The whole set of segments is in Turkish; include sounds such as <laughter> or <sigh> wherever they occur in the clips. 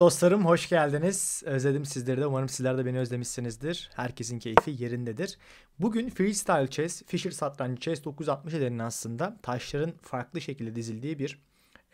Dostlarım hoş geldiniz. Özledim sizleri de. Umarım sizler de beni özlemişsinizdir. Herkesin keyfi yerindedir. Bugün freestyle chess, Fischer satranç chess 960 denen aslında taşların farklı şekilde dizildiği bir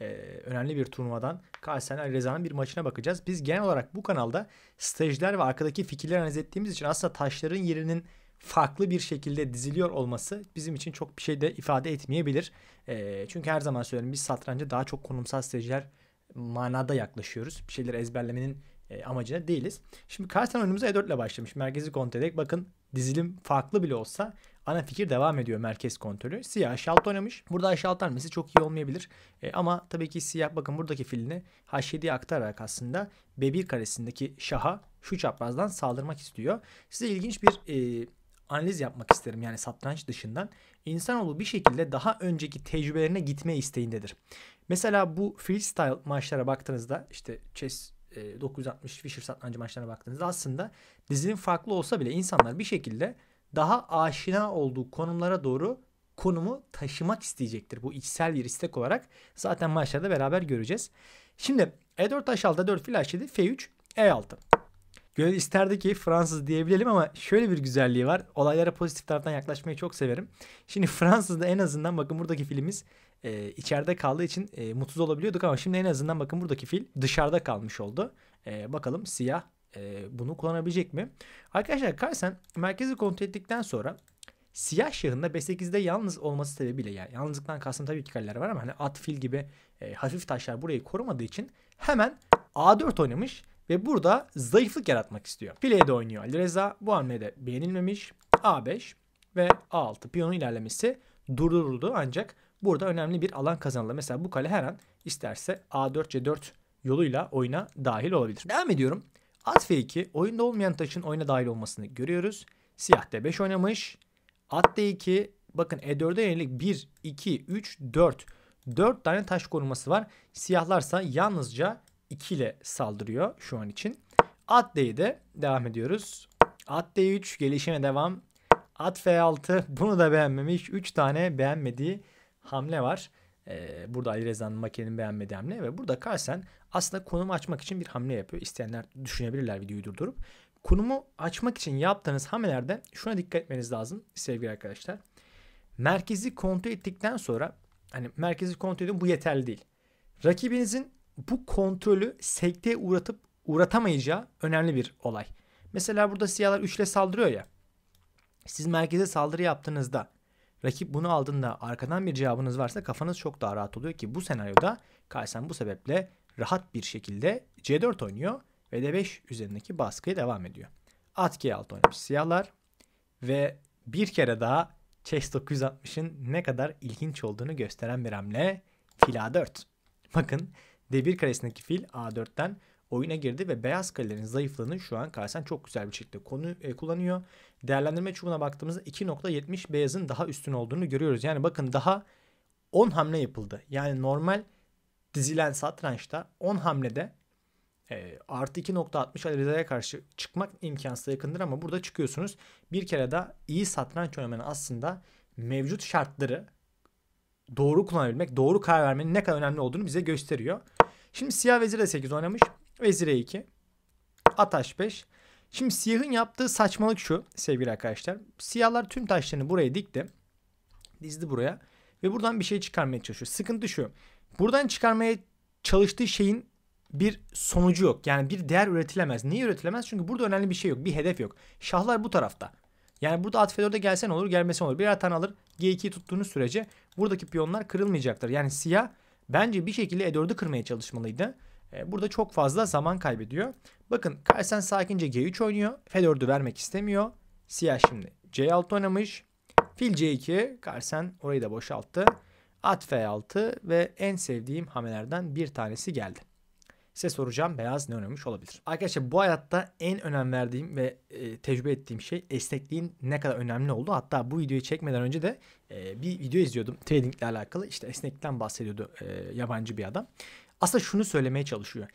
e, önemli bir turnuvadan Kasen Ali Reza'nın bir maçına bakacağız. Biz genel olarak bu kanalda stajlar ve arkadaki fikirler analiz ettiğimiz için aslında taşların yerinin farklı bir şekilde diziliyor olması bizim için çok bir şey de ifade etmeyebilir. E, çünkü her zaman söylüyorum biz satranca daha çok konumsal stajlar manada yaklaşıyoruz. Bir şeyleri ezberlemenin e, amacına değiliz. Şimdi Carson oyunumuza E4 ile başlamış. Merkezi kontrol ederek bakın dizilim farklı bile olsa ana fikir devam ediyor merkez kontrolü. Siyah h6 oynamış. Burada h6 hamlesi çok iyi olmayabilir. E, ama tabii ki siyah bakın buradaki filini h7'ye aktararak aslında b1 karesindeki şaha şu çaprazdan saldırmak istiyor. Size ilginç bir e, analiz yapmak isterim yani satranç dışından. İnsanoğlu bir şekilde daha önceki tecrübelerine gitme isteğindedir. Mesela bu freestyle maçlara baktığınızda işte chess 960 e, Fischer satrancı maçlarına baktığınızda aslında dizinin farklı olsa bile insanlar bir şekilde daha aşina olduğu konumlara doğru konumu taşımak isteyecektir. Bu içsel bir istek olarak zaten maçlarda beraber göreceğiz. Şimdi E4 H6 4 fil H7 F3 E6. Gönül isterdi ki Fransız diyebilelim ama şöyle bir güzelliği var. Olaylara pozitif taraftan yaklaşmayı çok severim. Şimdi Fransız'da en azından bakın buradaki filmimiz e, içeride kaldığı için e, mutsuz olabiliyorduk ama şimdi en azından bakın buradaki fil dışarıda kalmış oldu. E, bakalım siyah e, bunu kullanabilecek mi? Arkadaşlar Carson merkezi kontrol ettikten sonra siyah şahın B8'de yalnız olması sebebiyle yani yalnızlıktan kastım tabii ki kaleler var ama hani at fil gibi e, hafif taşlar burayı korumadığı için hemen A4 oynamış ve burada zayıflık yaratmak istiyor. Fileye de oynuyor Ali Reza. Bu hamlede beğenilmemiş. A5 ve A6 piyonun ilerlemesi durduruldu ancak burada önemli bir alan kazanıldı. Mesela bu kale her an isterse A4 C4 yoluyla oyuna dahil olabilir. Devam ediyorum. At F2 oyunda olmayan taşın oyuna dahil olmasını görüyoruz. Siyah D5 oynamış. At D2 bakın E4'e yönelik 1, 2, 3, 4. 4 tane taş koruması var. Siyahlarsa yalnızca 2 ile saldırıyor şu an için. At D7 devam ediyoruz. At D3 gelişime devam. At F6 bunu da beğenmemiş. 3 tane beğenmediği hamle var. Ee, burada Ali Rezan Maki'nin beğenmediği hamle ve burada Carlsen aslında konumu açmak için bir hamle yapıyor. İsteyenler düşünebilirler videoyu durdurup. Konumu açmak için yaptığınız hamlelerde şuna dikkat etmeniz lazım sevgili arkadaşlar. Merkezi kontrol ettikten sonra hani merkezi kontrol edin bu yeterli değil. Rakibinizin bu kontrolü sekteye uğratıp uğratamayacağı önemli bir olay. Mesela burada siyahlar üçle saldırıyor ya. Siz merkeze saldırı yaptığınızda rakip bunu aldığında arkadan bir cevabınız varsa kafanız çok daha rahat oluyor ki bu senaryoda Kaysen bu sebeple rahat bir şekilde C4 oynuyor ve D5 üzerindeki baskıya devam ediyor. At G6 oynamış siyahlar ve bir kere daha Chess 960'ın ne kadar ilginç olduğunu gösteren bir hamle fila 4. Bakın D1 karesindeki fil A4'ten oyuna girdi ve beyaz kalelerin zayıflığını şu an Carlsen çok güzel bir şekilde konu e, kullanıyor. Değerlendirme çubuğuna baktığımızda 2.70 beyazın daha üstün olduğunu görüyoruz. Yani bakın daha 10 hamle yapıldı. Yani normal dizilen satrançta 10 hamlede e, artı 2.60 alizeye karşı çıkmak imkansıza yakındır ama burada çıkıyorsunuz. Bir kere de iyi satranç oynamanın aslında mevcut şartları doğru kullanabilmek, doğru karar vermenin ne kadar önemli olduğunu bize gösteriyor. Şimdi siyah vezir e8 oynamış. Vezir e2. At h5. Şimdi siyahın yaptığı saçmalık şu sevgili arkadaşlar. Siyahlar tüm taşlarını buraya dikti. Dizdi buraya. Ve buradan bir şey çıkarmaya çalışıyor. Sıkıntı şu. Buradan çıkarmaya çalıştığı şeyin bir sonucu yok. Yani bir değer üretilemez. Niye üretilemez? Çünkü burada önemli bir şey yok. Bir hedef yok. Şahlar bu tarafta. Yani burada at F4'e gelsen olur gelmesen olur. Birer tane alır. G2'yi tuttuğunuz sürece buradaki piyonlar kırılmayacaktır. Yani siyah Bence bir şekilde E4'ü kırmaya çalışmalıydı. E, burada çok fazla zaman kaybediyor. Bakın Carlsen sakince G3 oynuyor. F4'ü vermek istemiyor. Siyah şimdi C6 oynamış. Fil C2. Carlsen orayı da boşalttı. At F6 ve en sevdiğim hamlelerden bir tanesi geldi. Size soracağım beyaz ne önemli olabilir? Arkadaşlar bu hayatta en önem verdiğim ve e, tecrübe ettiğim şey esnekliğin ne kadar önemli oldu. Hatta bu videoyu çekmeden önce de e, bir video izliyordum trading ile alakalı. İşte esneklikten bahsediyordu e, yabancı bir adam. Aslında şunu söylemeye çalışıyor.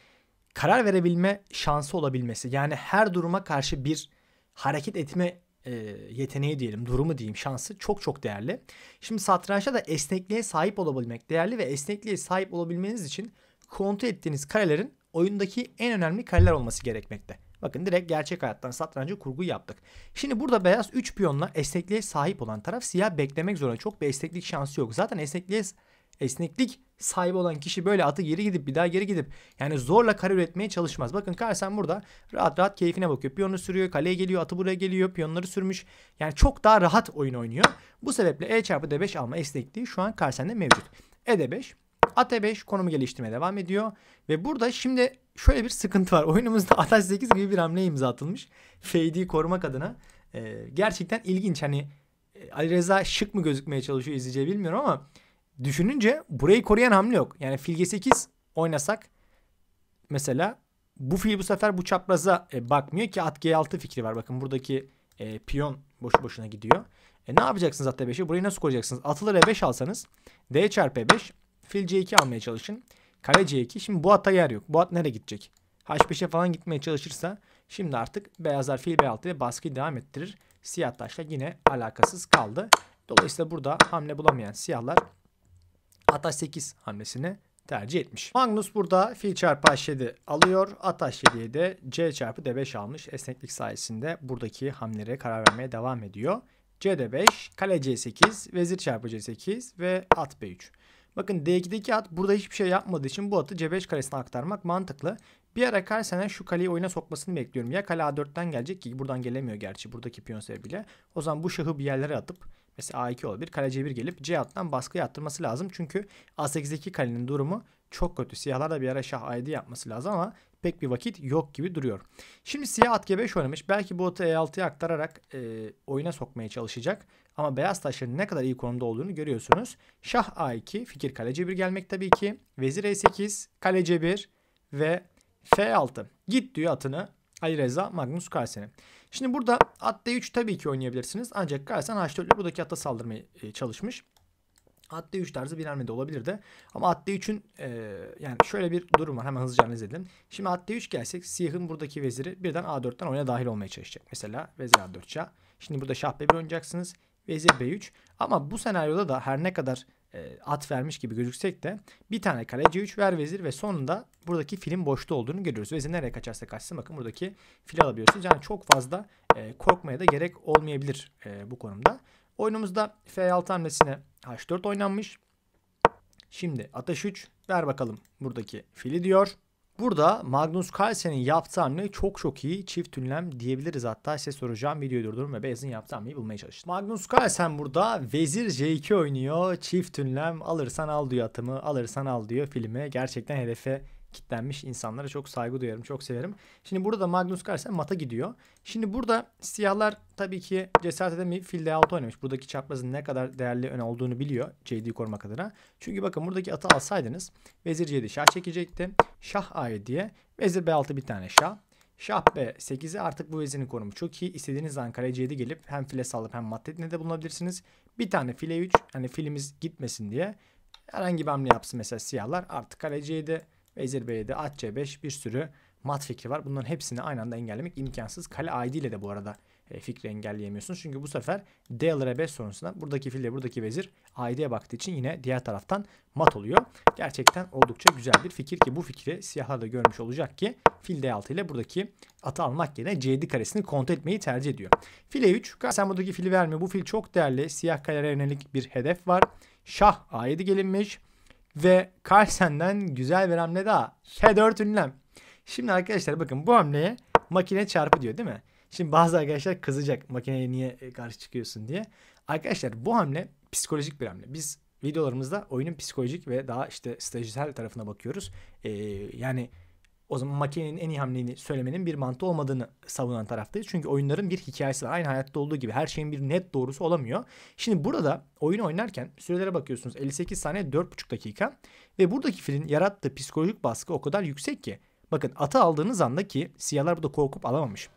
Karar verebilme şansı olabilmesi yani her duruma karşı bir hareket etme e, yeteneği diyelim, durumu diyeyim, şansı çok çok değerli. Şimdi satrançta da esnekliğe sahip olabilmek değerli ve esnekliğe sahip olabilmeniz için kontrol ettiğiniz karelerin oyundaki en önemli kareler olması gerekmekte. Bakın direkt gerçek hayattan satrancı kurgu yaptık. Şimdi burada beyaz 3 piyonla esnekliğe sahip olan taraf siyah beklemek zorunda. Çok bir esneklik şansı yok. Zaten esnekliğe esneklik sahibi olan kişi böyle atı geri gidip bir daha geri gidip yani zorla kare üretmeye çalışmaz. Bakın Carson burada rahat rahat keyfine bakıyor. piyonu sürüyor, kaleye geliyor, atı buraya geliyor, piyonları sürmüş. Yani çok daha rahat oyun oynuyor. Bu sebeple E çarpı D5 alma esnekliği şu an Carson'da mevcut. E D5 AT5 konumu geliştirmeye devam ediyor. Ve burada şimdi şöyle bir sıkıntı var. <laughs> Oyunumuzda Ataş 8 gibi bir hamle imza atılmış. Fade'i korumak adına. E, gerçekten ilginç. Hani e, Ali Reza şık mı gözükmeye çalışıyor izleyiciye bilmiyorum ama düşününce burayı koruyan hamle yok. Yani fil g 8 oynasak mesela bu fil bu sefer bu çapraza e, bakmıyor ki at G6 fikri var. Bakın buradaki e, piyon boşu boşuna gidiyor. E, ne yapacaksınız at D5'i? Burayı nasıl koruyacaksınız? Atılır E5 alsanız D çarpı E5 Fil C2 almaya çalışın. Kale C2. Şimdi bu ata yer yok. Bu at nereye gidecek? H5'e falan gitmeye çalışırsa şimdi artık beyazlar fil B6 ve baskıyı devam ettirir. Siyah taşla yine alakasız kaldı. Dolayısıyla burada hamle bulamayan siyahlar ata 8 hamlesini tercih etmiş. Magnus burada fil çarpı h7 alıyor. ata h7'ye de c çarpı d5 almış. Esneklik sayesinde buradaki hamlere karar vermeye devam ediyor. c d5, kale c8, vezir çarpı c8 ve at b3. Bakın D2'deki at burada hiçbir şey yapmadığı için bu atı C5 karesine aktarmak mantıklı. Bir ara Carlsen'e şu kaleyi oyuna sokmasını bekliyorum. Ya kale A4'ten gelecek ki buradan gelemiyor gerçi buradaki piyon sebebiyle. O zaman bu şahı bir yerlere atıp mesela A2 olabilir. Kale C1 gelip C attan baskı attırması lazım. Çünkü A8'deki kalenin durumu çok kötü. Siyahlar da bir ara şah A7 yapması lazım ama pek bir vakit yok gibi duruyor. Şimdi siyah at G5 oynamış. Belki bu atı E6'ya aktararak e, oyuna sokmaya çalışacak. Ama beyaz taşların ne kadar iyi konumda olduğunu görüyorsunuz. Şah A2, fikir kaleci C1 gelmek tabii ki. Vezir E8, kaleci C1 ve F6. Git diyor atını Ali Reza Magnus Carlsen'e. Şimdi burada at D3 tabii ki oynayabilirsiniz. Ancak Carlsen H4 ile buradaki atta saldırmaya e, çalışmış. At D3 tarzı bir hamle de olabilir de. Ama at D3'ün e, yani şöyle bir durum var. Hemen hızlıca analiz edelim. Şimdi at D3 gelsek siyahın buradaki veziri birden A4'ten oyuna dahil olmaya çalışacak. Mesela vezir A4 şah. Şimdi burada şah B1 oynayacaksınız vezir b3. Ama bu senaryoda da her ne kadar e, at vermiş gibi gözüksek de bir tane kale c3 ver vezir ve sonunda buradaki filin boşta olduğunu görüyoruz. Vezir nereye kaçarsa kaçsın bakın buradaki fil alabiliyorsunuz. Yani çok fazla e, korkmaya da gerek olmayabilir e, bu konumda. Oyunumuzda f6 hamlesine h4 oynanmış. Şimdi at 3 ver bakalım buradaki fili diyor. Burada Magnus Carlsen'in yaptığı hamle çok çok iyi. Çift ünlem diyebiliriz hatta. Size soracağım videoyu durdurun ve Beyaz'ın yaptığı hamleyi bulmaya çalıştım. Magnus Carlsen burada Vezir C2 oynuyor. Çift ünlem alırsan al diyor atımı, alırsan al diyor filme. Gerçekten hedefe kitlenmiş insanlara çok saygı duyarım, çok severim. Şimdi burada da Magnus Carlsen mata gidiyor. Şimdi burada siyahlar tabii ki cesaret edemeyip fil D6 oynamış. Buradaki çaprazın ne kadar değerli ön olduğunu biliyor JD'yi korumak adına. Çünkü bakın buradaki atı alsaydınız vezir C7 şah çekecekti. Şah A diye vezir B6 bir tane şah. Şah B8'i artık bu vezirin korumu çok iyi. İstediğiniz zaman kare C7 gelip hem file sallayıp hem mat de bulunabilirsiniz. Bir tane file 3 hani filimiz gitmesin diye herhangi bir hamle yapsın mesela siyahlar artık kale C7 Vezir b at C5 bir sürü mat fikri var. Bunların hepsini aynı anda engellemek imkansız. Kale A7 ile de bu arada e, fikri engelleyemiyorsun Çünkü bu sefer D alır E5 sonrasında buradaki fille buradaki vezir A7'ye baktığı için yine diğer taraftan mat oluyor. Gerçekten oldukça güzel bir fikir ki bu fikri siyahlar da görmüş olacak ki fil D6 ile buradaki atı almak yerine C7 karesini kontrol etmeyi tercih ediyor. Fil E3 sen buradaki fili verme Bu fil çok değerli. Siyah kalelere yönelik bir hedef var. Şah A7 gelinmiş. Ve Carlsen'den güzel bir hamle daha. H4 ünlem. Şimdi arkadaşlar bakın bu hamleye makine çarpı diyor değil mi? Şimdi bazı arkadaşlar kızacak makineye niye e, karşı çıkıyorsun diye. Arkadaşlar bu hamle psikolojik bir hamle. Biz videolarımızda oyunun psikolojik ve daha işte stajyer tarafına bakıyoruz. Ee, yani o zaman makinenin en iyi hamleni söylemenin bir mantığı olmadığını savunan taraftayız. Çünkü oyunların bir hikayesi var. Aynı hayatta olduğu gibi her şeyin bir net doğrusu olamıyor. Şimdi burada oyun oynarken sürelere bakıyorsunuz. 58 saniye 4,5 dakika ve buradaki filin yarattığı psikolojik baskı o kadar yüksek ki bakın atı aldığınız anda ki siyahlar burada korkup alamamış.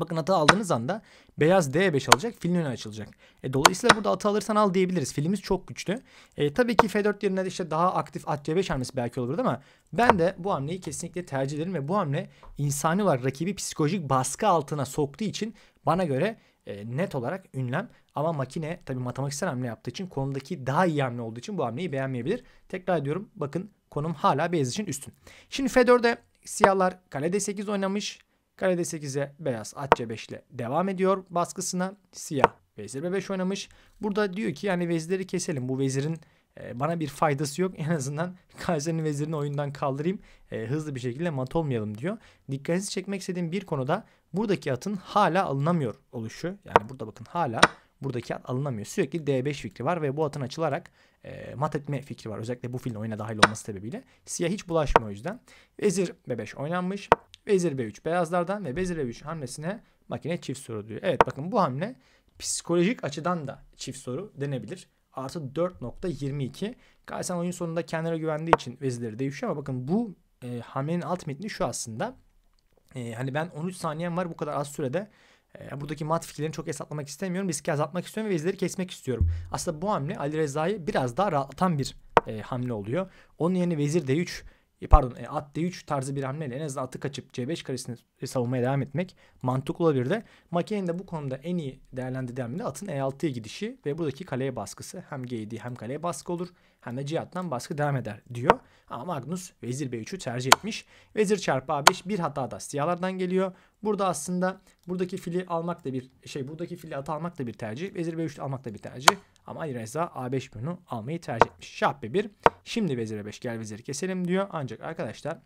Bakın atı aldığınız anda beyaz D5 alacak, filin önü açılacak. E, dolayısıyla burada atı alırsan al diyebiliriz. Filimiz çok güçlü. E, tabii ki F4 yerine de işte daha aktif at C5 hamlesi belki olurdu ama ben de bu hamleyi kesinlikle tercih ederim ve bu hamle insani olarak rakibi psikolojik baskı altına soktuğu için bana göre e, net olarak ünlem. Ama makine tabii matematiksel hamle yaptığı için konumdaki daha iyi hamle olduğu için bu hamleyi beğenmeyebilir. Tekrar ediyorum bakın konum hala beyaz için üstün. Şimdi F4'e siyahlar kale D8 oynamış. Kalede 8'e beyaz at C5 ile devam ediyor baskısına. Siyah vezir B5 oynamış. Burada diyor ki yani vezirleri keselim. Bu vezirin e, bana bir faydası yok. <laughs> En azından Kayseri'nin vezirini oyundan kaldırayım. E, hızlı bir şekilde mat olmayalım diyor. Dikkatinizi çekmek istediğim bir konuda buradaki atın hala alınamıyor oluşu. Yani burada bakın hala buradaki at alınamıyor. Sürekli D5 fikri var ve bu atın açılarak e, mat etme fikri var. Özellikle bu filin oyuna dahil olması sebebiyle. Siyah hiç bulaşmıyor o yüzden. Vezir B5 oynanmış. Vezir B3 beyazlardan ve Vezir B3 hamlesine makine çift soru diyor. Evet bakın bu hamle psikolojik açıdan da çift soru denebilir. Artı 4.22. Kaysan oyun sonunda kendine güvendiği için vezirleri değişiyor ama bakın bu e, hamlenin alt metni şu aslında. E, hani ben 13 saniyem var bu kadar az sürede yani ee, buradaki mat fikirlerini çok hesaplamak istemiyorum. Riski azaltmak istiyorum ve izleri kesmek istiyorum. Aslında bu hamle Ali Reza'yı biraz daha rahatlatan bir e, hamle oluyor. Onun yerine vezir d3 e, pardon e, at D3 tarzı bir hamleyle en azından atı kaçıp C5 karesini savunmaya devam etmek mantıklı olabilir de Makiye'nin de bu konuda en iyi değerlendirdiği hamle atın E6'ya gidişi ve buradaki kaleye baskısı hem G7 hem kaleye baskı olur hem de Cihat'tan baskı devam eder diyor. Ama Magnus Vezir B3'ü tercih etmiş. Vezir çarpı A5 bir hata da siyahlardan geliyor. Burada aslında buradaki fili almak da bir şey buradaki fili at almak da bir tercih. Vezir B3 almak da bir tercih. Ama Ali Reza A5 piyonu almayı tercih etmiş. Şah B1 Şimdi vezire 5 gel veziri keselim diyor. Ancak arkadaşlar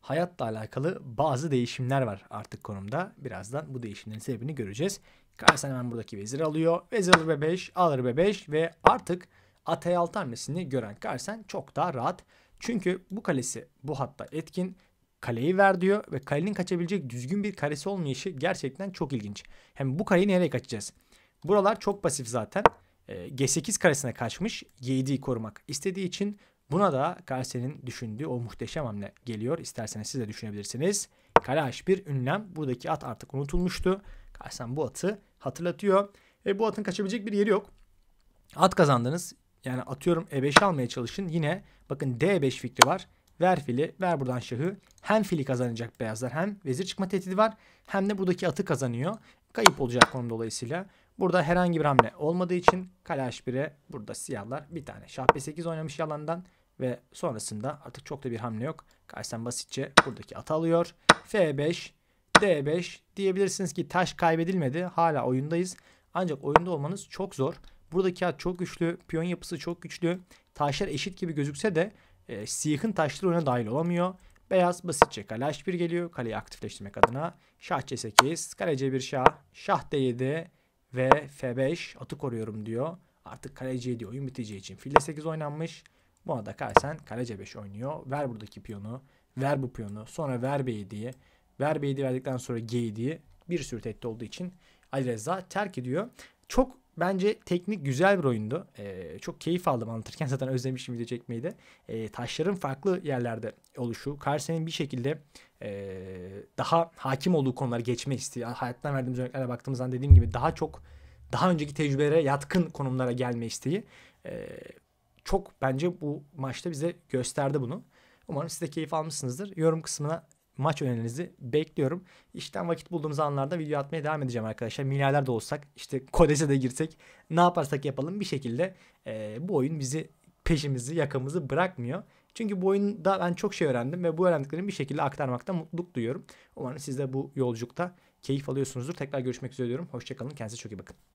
hayatla alakalı bazı değişimler var artık konumda. Birazdan bu değişimlerin sebebini göreceğiz. Karsen hemen buradaki vezir alıyor. Vezir alır B5, alır B5 ve artık atay E6 hamlesini gören Karsen çok daha rahat. Çünkü bu kalesi bu hatta etkin. Kaleyi ver diyor ve kalenin kaçabilecek düzgün bir karesi olmayışı gerçekten çok ilginç. Hem bu kaleyi nereye kaçacağız? Buralar çok pasif zaten. Ee, G8 karesine kaçmış G7'yi korumak istediği için buna da Kayseri'nin düşündüğü o muhteşem hamle geliyor. İsterseniz siz de düşünebilirsiniz. Kale H1 ünlem. Buradaki at artık unutulmuştu. Kayseri bu atı hatırlatıyor. E, bu atın kaçabilecek bir yeri yok. At kazandınız. Yani atıyorum e 5 almaya çalışın. Yine bakın D5 fikri var. Ver fili, ver buradan şahı. Hem fili kazanacak beyazlar hem vezir çıkma tehdidi var. Hem de buradaki atı kazanıyor. Kayıp olacak konum dolayısıyla. Burada herhangi bir hamle olmadığı için kale h1'e burada siyahlar bir tane şah b8 oynamış yalandan ve sonrasında artık çok da bir hamle yok. Kaysem basitçe buradaki at alıyor. f5, d5 diyebilirsiniz ki taş kaybedilmedi. Hala oyundayız. Ancak oyunda olmanız çok zor. Buradaki at çok güçlü, piyon yapısı çok güçlü. Taşlar eşit gibi gözükse de e, siyahın taşları oyuna dahil olamıyor. Beyaz basitçe kale h1 geliyor. Kaleyi aktifleştirmek adına. Şah c8, kale c1 şah, şah d7, ve F5 atı koruyorum diyor. Artık kaleciye diyor oyun biteceği için. File 8 oynanmış. Bu arada Carlsen kale 5 oynuyor. Ver buradaki piyonu. Ver bu piyonu. Sonra ver B7'yi. Ver B7'yi verdikten sonra G7'yi. Bir sürü tehdit olduğu için Ali Reza terk ediyor. Çok bence teknik güzel bir oyundu. E, çok keyif aldım anlatırken <laughs> zaten özlemişim video çekmeyi de. E, taşların farklı yerlerde oluşu. Carsen'in bir şekilde e, daha hakim olduğu konuları geçme isteği. Hayattan verdiğimiz örneklere baktığımız zaman dediğim gibi daha çok daha önceki tecrübelere yatkın konumlara gelme isteği. E, çok bence bu maçta bize gösterdi bunu. Umarım siz de keyif almışsınızdır. Yorum kısmına maç önerinizi bekliyorum. İşten vakit bulduğumuz anlarda video atmaya devam edeceğim arkadaşlar. Milyarder de olsak işte kodese de girsek ne yaparsak yapalım bir şekilde e, bu oyun bizi peşimizi yakamızı bırakmıyor. Çünkü bu oyunda ben çok şey öğrendim ve bu öğrendiklerimi bir şekilde aktarmakta mutluluk duyuyorum. Umarım siz de bu yolculukta keyif alıyorsunuzdur. Tekrar görüşmek üzere diyorum. Hoşçakalın. Kendinize çok iyi bakın.